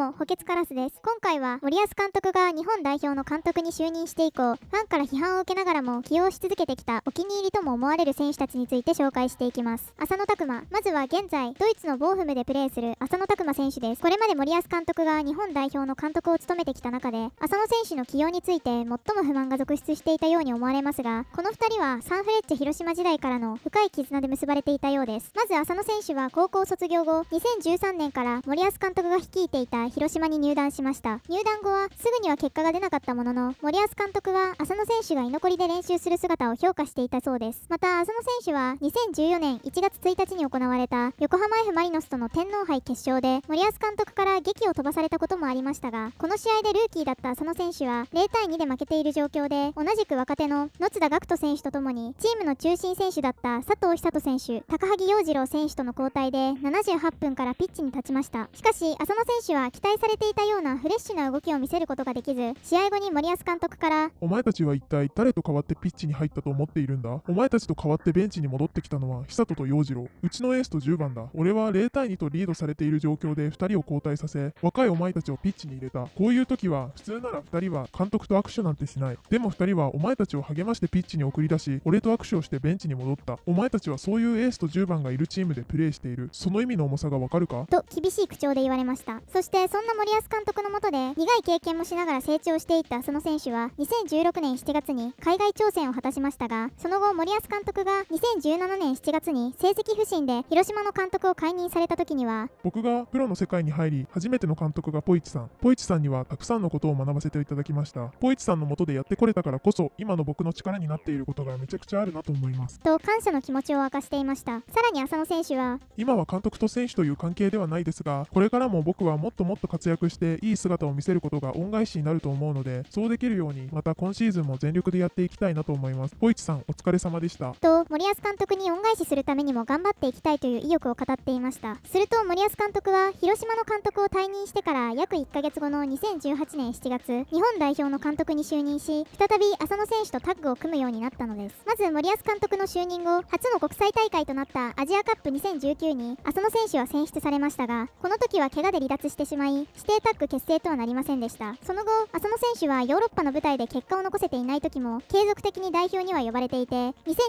も補欠カラスです。今回は森保監督が日本代表の監督に就任して以降、ファンから批判を受けながらも起用し続けてきたお気に入りとも思われる選手たちについて紹介していきます。浅野拓磨、まずは現在、ドイツのボーフムでプレーする浅野拓磨選手です。これまで森保監督が日本代表の監督を務めてきた中で、浅野選手の起用について最も不満が続出していたように思われますが、この2人はサンフレッチェ広島時代からの深い絆で結ばれていたようです。まず浅野選手は高校卒業後、2013年から森保監督が率いていた広島に入団しました入団後はすぐには結果が出なかったものの森保監督は浅野選手が居残りで練習する姿を評価していたそうですまた浅野選手は2014年1月1日に行われた横浜 F・ マリノスとの天皇杯決勝で森保監督から劇を飛ばされたこともありましたがこの試合でルーキーだった浅野選手は0対2で負けている状況で同じく若手の野津田岳人選手とともにチームの中心選手だった佐藤久人選手高萩洋次郎選手との交代で78分からピッチに立ちましたしかし浅野選手は期待されていたようなフレッシュな動きを見せることができず試合後に森保監督からお前たちは一体誰と代わってピッチに入ったと思っているんだお前たちと代わってベンチに戻ってきたのは久人と洋次郎うちのエースと10番だ俺は0対2とリードされている状況で2人を交代させ若いお前たちをピッチに入れたこういう時は普通なら2人は監督と握手なんてしないでも2人はお前たちを励ましてピッチに送り出し俺と握手をしてベンチに戻ったお前たちはそういうエースと10番がいるチームでプレーしているその意味の重さがわかるかと厳しい口調で言われましたそしてそんな森保監督のもとで苦い経験もしながら成長していったその選手は2016年7月に海外挑戦を果たしましたがその後森保監督が2017年7月に成績不振で広島の監督を解任された時には僕がプロの世界に入り初めての監督がポイチさんポイチさんにはたくさんのことを学ばせていただきましたポイチさんのもとでやってこれたからこそ今の僕の力になっていることがめちゃくちゃあるなと思いますと感謝の気持ちを明かしていましたさらに浅野選手は今は監督と選手という関係ではないですがこれからも僕はもっともっと活躍していい姿を見せることが恩返しになると思うのでそうできるようにまた今シーズンも全力でやっていきたいなと思いますポ小市さんお疲れ様でしたと森保監督に恩返しするためにも頑張っていきたいという意欲を語っていましたすると森保監督は広島の監督を退任してから約1ヶ月後の2018年7月日本代表の監督に就任し再び浅野選手とタッグを組むようになったのですまず森保監督の就任後初の国際大会となったアジアカップ2019に浅野選手は選出されましたがこの時は怪我で離脱してしまいまい指定タッグ結成とはなりませんでしたその後浅野選手はヨーロッパの舞台で結果を残せていない時も継続的に代表には呼ばれていて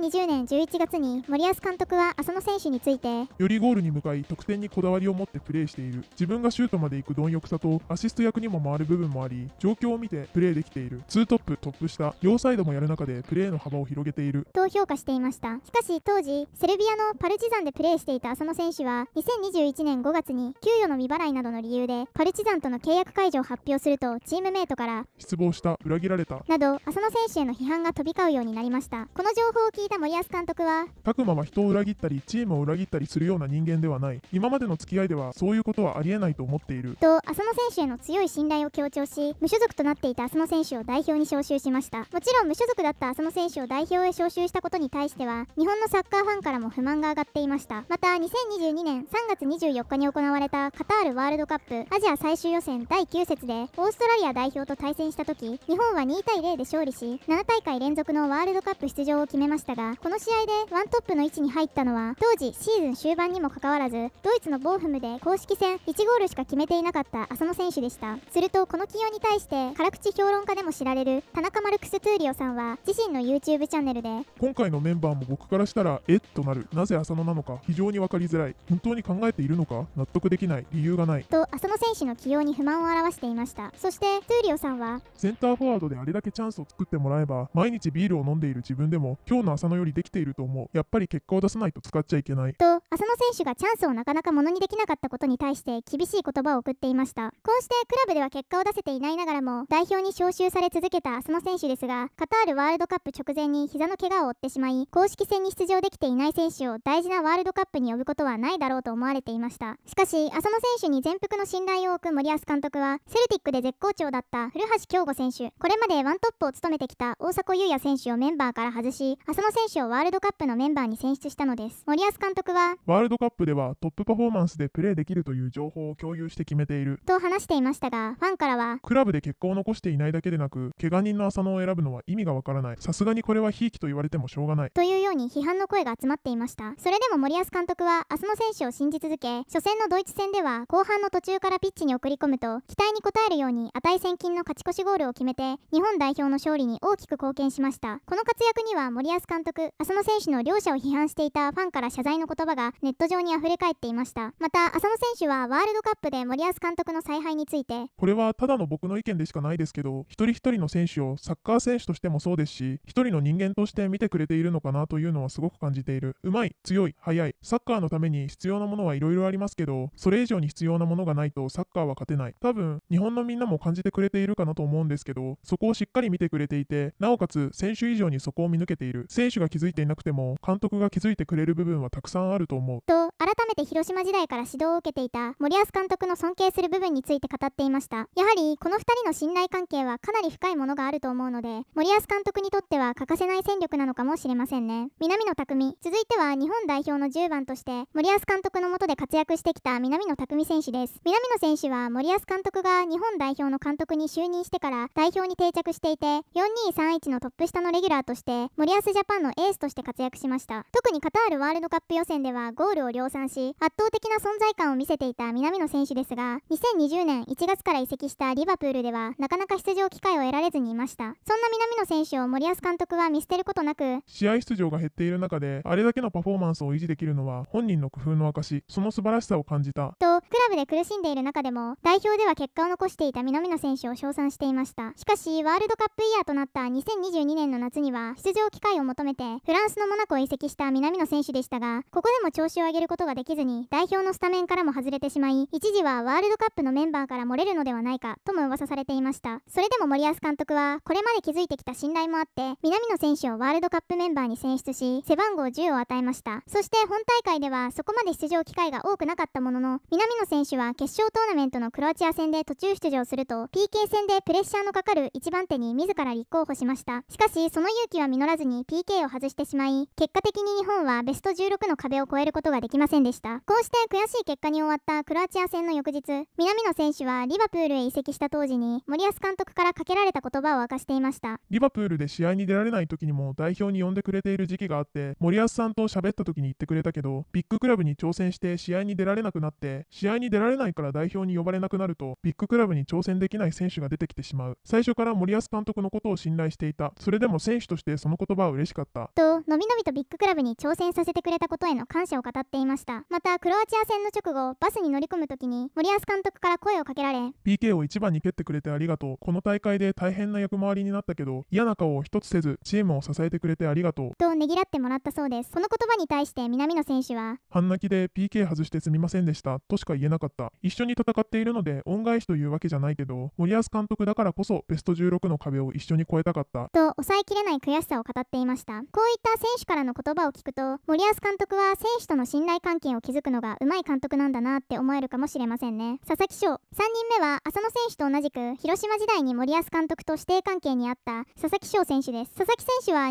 2020年11月に森保監督は浅野選手についてよりゴールに向かい得点にこだわりを持ってプレーしている自分がシュートまで行く貪欲さとアシスト役にも回る部分もあり状況を見てプレーできている2トップトップ下両サイドもやる中でプレーの幅を広げていると評価していましたしかし当時セルビアのパルチザンでプレーしていた浅野選手は2021年5月に給与の未払いなどの理由でパルチザンとの契約解除を発表するとチームメイトから失望した裏切られたなど浅野選手への批判が飛び交うようになりましたこの情報を聞いた森保監督は各まま人を裏切ったりチームを裏切ったりするような人間ではない今までの付き合いではそういうことはありえないと思っていると浅野選手への強い信頼を強調し無所属となっていた浅野選手を代表に招集しましたもちろん無所属だった浅野選手を代表へ招集したことに対しては日本のサッカーファンからも不満が上がっていましたまた2022年3月24日に行われたカタールワールドカップアジア最終予選第9節でオーストラリア代表と対戦した時日本は2対0で勝利し7大会連続のワールドカップ出場を決めましたがこの試合でワントップの位置に入ったのは当時シーズン終盤にもかかわらずドイツのボーフムで公式戦1ゴールしか決めていなかった浅野選手でしたするとこの起用に対して辛口評論家でも知られる田中マルクス・トゥーリオさんは自身の YouTube チャンネルで今回のメンバーも僕からしたらえっとなるなぜ浅野なのか非常に分かりづらい本当に考えているのか納得できない理由がないと浅野選手の起用に不満を表していましたそしてトゥーリオさんはセンターフォワードであれだけチャンスを作ってもらえば毎日ビールを飲んでいる自分でも今日の浅野よりできていると思うやっぱり結果を出さないと使っちゃいけないと浅野選手がチャンスをなかなかものにできなかったことに対して厳しい言葉を送っていましたこうしてクラブでは結果を出せていないながらも代表に招集され続けた浅野選手ですがカタールワールドカップ直前に膝の怪我を負ってしまい公式戦に出場できていない選手を大事なワールドカップに呼ぶことはないだろうと思われていましたしかし浅野選手に全幅の信頼代を置く森保監督は、セルティックで絶好調だった古橋京吾選手、これまでワントップを務めてきた大迫勇也選手をメンバーから外し、浅野選手をワールドカップのメンバーに選出したのです。森保監督は、ワールドカップではトップパフォーマンスでプレーできるという情報を共有して決めている。と話していましたが、ファンからは、クラブで結果を残していないだけでなく、怪我人の浅野を選ぶのは意味がわからない。さすがにこれはひいきと言われてもしょうがない。というように批判の声が集まっていました。それでも森保監督は、浅野選手を信じ続け、初戦のドイツ戦では後半の途中からーピッチに送り込むと期待に応えるように値千金の勝ち越しゴールを決めて日本代表の勝利に大きく貢献しましたこの活躍には森保監督浅野選手の両者を批判していたファンから謝罪の言葉がネット上にあふれ返っていましたまた浅野選手はワールドカップで森保監督の采配についてこれはただの僕の意見でしかないですけど一人一人の選手をサッカー選手としてもそうですし一人の人間として見てくれているのかなというのはすごく感じているうまい強い速いサッカーのために必要なものはいろいろありますけどそれ以上に必要なものがないととサッカーは勝てない。多分、日本のみんなも感じてくれているかなと思うんですけど、そこをしっかり見てくれていて、なおかつ、選手以上にそこを見抜けている。選手が気づいていなくても、監督が気づいてくれる部分はたくさんあると思う。と、改めて広島時代から指導を受けていた森保監督の尊敬する部分について語っていました。やはり、この2人の信頼関係はかなり深いものがあると思うので、森保監督にとっては欠かせない戦力なのかもしれませんね。南野匠続いては日本代表の10番として、森保監督のもとで活躍してきた南野拓実選手です。南野選手は森保監督が日本代表の監督に就任してから代表に定着していて4231のトップ下のレギュラーとして森保ジャパンのエースとして活躍しました特にカタールワールドカップ予選ではゴールを量産し圧倒的な存在感を見せていた南野選手ですが2020年1月から移籍したリバプールではなかなか出場機会を得られずにいましたそんな南野選手を森保監督は見捨てることなく試合出場が減っている中であれだけのパフォーマンスを維持できるのは本人の工夫の証その素晴らしさを感じたとクラブで苦しんでいるる中でも代表では結果を残していた南野選手を称賛していましたしかしワールドカップイヤーとなった2022年の夏には出場機会を求めてフランスのモナコを移籍した南野選手でしたがここでも調子を上げることができずに代表のスタメンからも外れてしまい一時はワールドカップのメンバーから漏れるのではないかとも噂されていましたそれでも森保監督はこれまで築いてきた信頼もあって南野選手をワールドカップメンバーに選出し背番号10を与えましたそして本大会ではそこまで出場機会が多くなかったものの南野選手は決勝勝トーナメントのクロアチア戦で途中出場すると PK 戦でプレッシャーのかかる1番手に自ら立候補しましたしかしその勇気は実らずに PK を外してしまい結果的に日本はベスト16の壁を越えることができませんでしたこうして悔しい結果に終わったクロアチア戦の翌日南野選手はリバプールへ移籍した当時に森保監督からかけられた言葉を明かしていましたリバプールで試合に出られない時にも代表に呼んでくれている時期があって森保さんと喋った時に言ってくれたけどビッグクラブに挑戦して試合に出られなくなって試合に出られないから代表に呼ばれなくなると、ビッグクラブに挑戦できない選手が出てきてしまう。最初から森保監督のことを信頼していた。それでも選手としてその言葉は嬉しかった。と、のびのびとビッグクラブに挑戦させてくれたことへの感謝を語っていました。また、クロアチア戦の直後、バスに乗り込む時に、森保監督から声をかけられ、PK を1番に蹴ってくれてありがとう。この大会で大変な役回りになったけど、嫌な顔を一つせず、チームを支えてくれてありがとう。と、ねぎらってもらったそうです。この言葉に対して、南野選手は、半泣きで PK 外してすみませんでした。としか言えなかった。一緒にに戦っているので恩返しというわけじゃないけど森保監督だからこそベスト16の壁を一緒に超えたかったと抑えきれない悔しさを語っていましたこういった選手からの言葉を聞くと森保監督は選手との信頼関係を築くのがうまい監督なんだなって思えるかもしれませんね佐々木翔3人目は浅野選手と同じく広島時代に森保監督と師弟関係にあった佐々木翔選手です佐々木選手は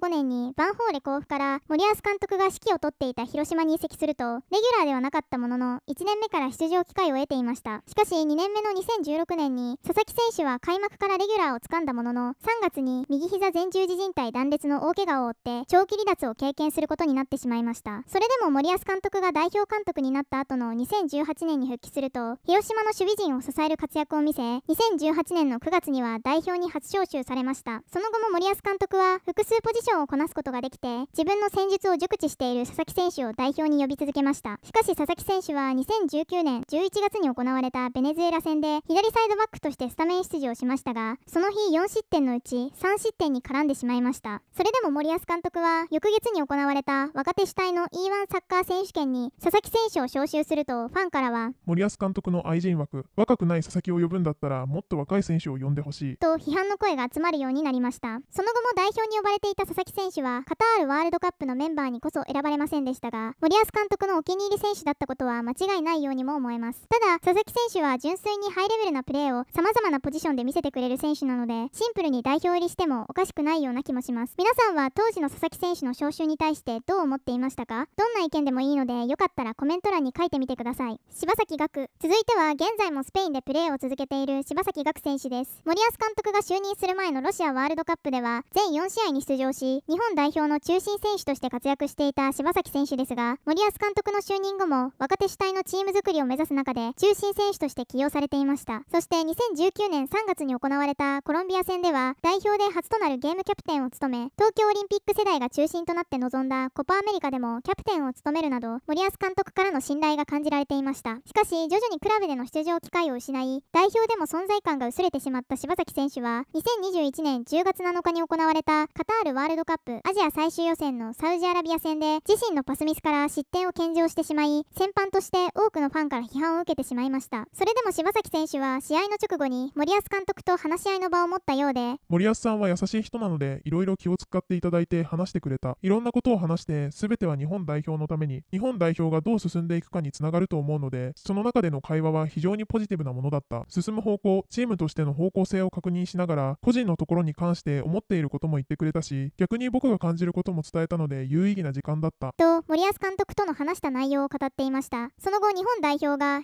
2015年にヴァンホーレ甲府から森保監督が指揮を執っていた広島に移籍するとレギュラーではなかったものの1年目から出場機会を得ていましたしかし2年目の2016年に佐々木選手は開幕からレギュラーをつかんだものの3月に右膝前十字靭帯断裂の大怪我を負って長期離脱を経験することになってしまいましたそれでも森保監督が代表監督になった後の2018年に復帰すると広島の守備陣を支える活躍を見せ2018年の9月には代表に初招集されましたその後も森保監督は複数ポジションをこなすことができて自分の戦術を熟知している佐々木選手を代表に呼び続けましたしかし佐々木選手は2019年11月月に行われたベネズエラ戦で左サイドバックとしてスタメン出場しましたがその日4失点のうち3失点に絡んでしまいましたそれでも森保監督は翌月に行われた若手主体の E1 サッカー選手権に佐々木選手を招集するとファンからは森保監督の愛人枠若くない佐々木を呼ぶんだったらもっと若い選手を呼んでほしいと批判の声が集まるようになりましたその後も代表に呼ばれていた佐々木選手はカタールワールドカップのメンバーにこそ選ばれませんでしたが森保監督のお気に入り選手だったことは間違いないようにも思えますただ、佐々木選手は純粋にハイレベルなプレーを様々なポジションで見せてくれる選手なので、シンプルに代表入りしてもおかしくないような気もします。皆さんは当時の佐々木選手の招集に対してどう思っていましたかどんな意見でもいいので、よかったらコメント欄に書いてみてください。柴崎岳。続いては、現在もスペインでプレーを続けている柴崎岳選手です。森保監督が就任する前のロシアワールドカップでは、全4試合に出場し、日本代表の中心選手として活躍していた柴崎選手ですが、森保監督の就任後も若手主体のチーム作りを目指す中でで中心選手として起用されていましたそして2019年3月に行われたコロンビア戦では代表で初となるゲームキャプテンを務め東京オリンピック世代が中心となって臨んだコパアメリカでもキャプテンを務めるなど森保監督からの信頼が感じられていましたしかし徐々にクラブでの出場機会を失い代表でも存在感が薄れてしまった柴崎選手は2021年10月7日に行われたカタールワールドカップアジア最終予選のサウジアラビア戦で自身のパスミスから失点を献上してしまい先般として多くのファンから批判を受けけてしまいましたそれでも柴崎選手は試合の直後に森保監督と話し合いの場を持ったようで森保さんは優しい人なのでいろいろ気を使っていただいて話してくれたいろんなことを話して全ては日本代表のために日本代表がどう進んでいくかにつながると思うのでその中での会話は非常にポジティブなものだった進む方向チームとしての方向性を確認しながら個人のところに関して思っていることも言ってくれたし逆に僕が感じることも伝えたので有意義な時間だったと森保監督との話した内容を語っていましたその後日本代表が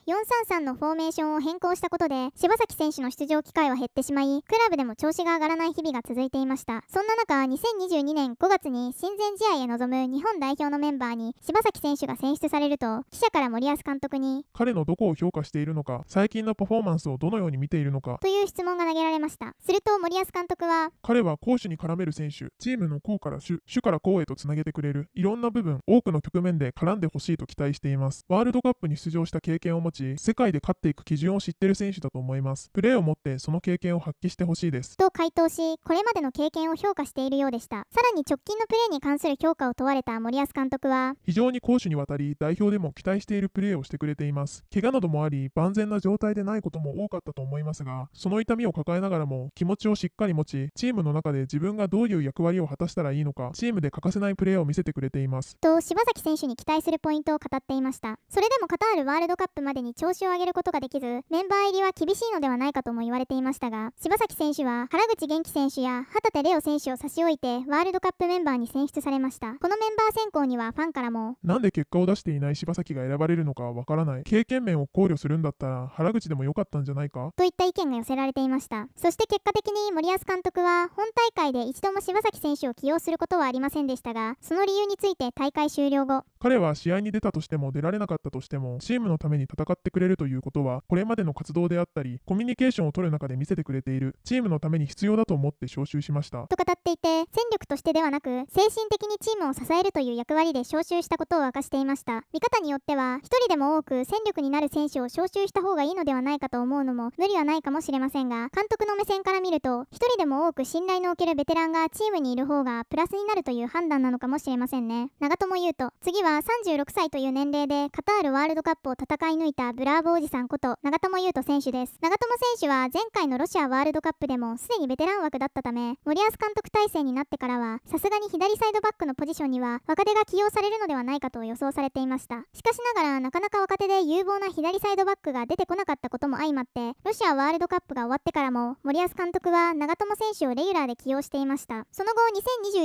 433のフォーメーションを変更したことで、柴崎選手の出場機会は減ってしまい、クラブでも調子が上がらない日々が続いていました。そんな中、2022年5月に親善試合へ臨む日本代表のメンバーに柴崎選手が選出されると、記者から森保監督に、彼のどこを評価しているのか、最近のパフォーマンスをどのように見ているのか、という質問が投げられました。すると森保監督は、彼は攻守に絡める選手、チームの攻から守、守から攻へとつなげてくれる、いろんな部分、多くの局面で絡んでほしいと期待しています。ワールドカップに出場した経験を持ち、し、世界で勝っていく基準を知ってる選手だと思います。プレーを持ってその経験を発揮してほしいです。と回答し、これまでの経験を評価しているようでした。さらに直近のプレーに関する評価を問われた森保監督は、非常に攻守にわたり代表でも期待しているプレーをしてくれています。怪我などもあり、万全な状態でないことも多かったと思いますが、その痛みを抱えながらも気持ちをしっかり持ち、チームの中で自分がどういう役割を果たしたらいいのか、チームで欠かせないプレーを見せてくれています。と、柴崎選手に期待するポイントを語っていました。それでもカタールワールドカップまでに調子を上げることができず、メンバー入りは厳しいのではないかとも言われていましたが、柴崎選手は原口元気選手や旗手レオ選手を差し置いて、ワールドカップメンバーに選出されました。このメンバー選考にはファンからも、なんで結果を出していない柴崎が選ばれるのかわからない。経験面を考慮するんだったら、原口でも良かったんじゃないかといった意見が寄せられていました。そして結果的に森保監督は、本大会で一度も柴崎選手を起用することはありませんでしたが、その理由について大会終了後、彼は試合に出たとしても出られなかったとしても、チームのために戦っってくれるということは、これまでの活動であったり、コミュニケーションを取る中で見せてくれている、チームのために必要だと思って招集しました。と語っていて、戦力としてではなく、精神的にチームを支えるという役割で招集したことを明かしていました。見方によっては、1人でも多く戦力になる選手を招集した方がいいのではないかと思うのも無理はないかもしれませんが、監督の目線から見ると、1人でも多く信頼のおけるベテランがチームにいる方がプラスになるという判断なのかもしれませんね。長友佑都、次は36歳という年齢でカタールワールドカップを戦い抜いたブラーボおじさんこと長友佑都選手です長友選手は前回のロシアワールドカップでもすでにベテラン枠だったため森保監督体制になってからはさすがに左サイドバックのポジションには若手が起用されるのではないかと予想されていましたしかしながらなかなか若手で有望な左サイドバックが出てこなかったことも相まってロシアワールドカップが終わってからも森保監督は長友選手をレギュラーで起用していましたその後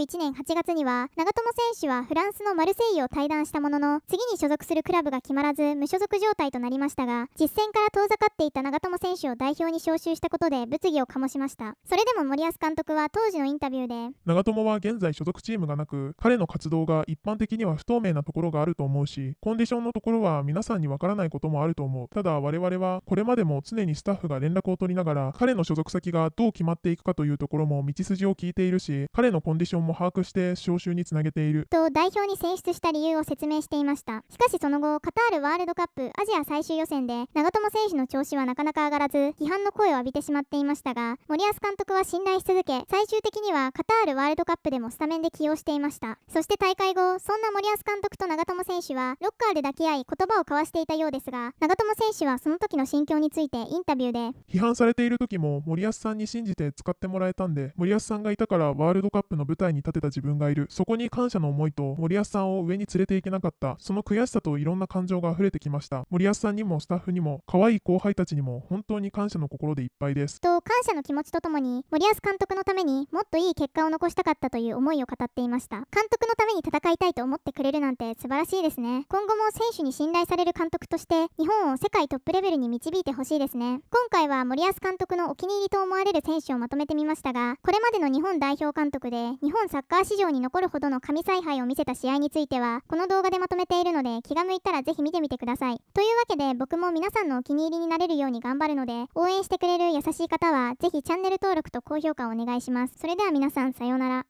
2021年8月には長友選手はフランスのマルセイユを退団したものの次に所属するクラブが決まらず無所属状態となりなりましたが実戦から遠ざかっていた長友選手を代表に招集したことで物議を醸しましたそれでも森保監督は当時のインタビューで長友は現在所属チームがなく彼の活動が一般的には不透明なところがあると思うしコンディションのところは皆さんにわからないこともあると思うただ我々はこれまでも常にスタッフが連絡を取りながら彼の所属先がどう決まっていくかというところも道筋を聞いているし彼のコンディションも把握して招集につなげていると代表に選出した理由を説明していましたしかしその後カタールワールドカップアジア最終予選で長友選手の調子はなかなか上がらず批判の声を浴びてしまっていましたが森保監督は信頼し続け最終的にはカタールワールドカップでもスタメンで起用していましたそして大会後そんな森保監督と長友選手はロッカーで抱き合い言葉を交わしていたようですが長友選手はその時の心境についてインタビューで批判されている時も森保さんに信じて使ってもらえたんで森保さんがいたからワールドカップの舞台に立てた自分がいるそこに感謝の思いと森保さんを上に連れていけなかったその悔しさといろんな感情が溢れてきました森保さんさんにもスタッフにも可愛い後輩たちにも本当に感謝の心でいっぱいですと感謝の気持ちとともに森保監督のためにもっといい結果を残したかったという思いを語っていました監督のために戦いたいと思ってくれるなんて素晴らしいですね今後も選手に信頼される監督として日本を世界トップレベルに導いてほしいですね今回は森保監督のお気に入りと思われる選手をまとめてみましたがこれまでの日本代表監督で日本サッカー史上に残るほどの神采配を見せた試合についてはこの動画でまとめているので気が向いたらぜひ見てみてくださいというわけでで僕も皆さんのお気に入りになれるように頑張るので、応援してくれる優しい方は、ぜひチャンネル登録と高評価をお願いします。それでは皆さん、さようなら。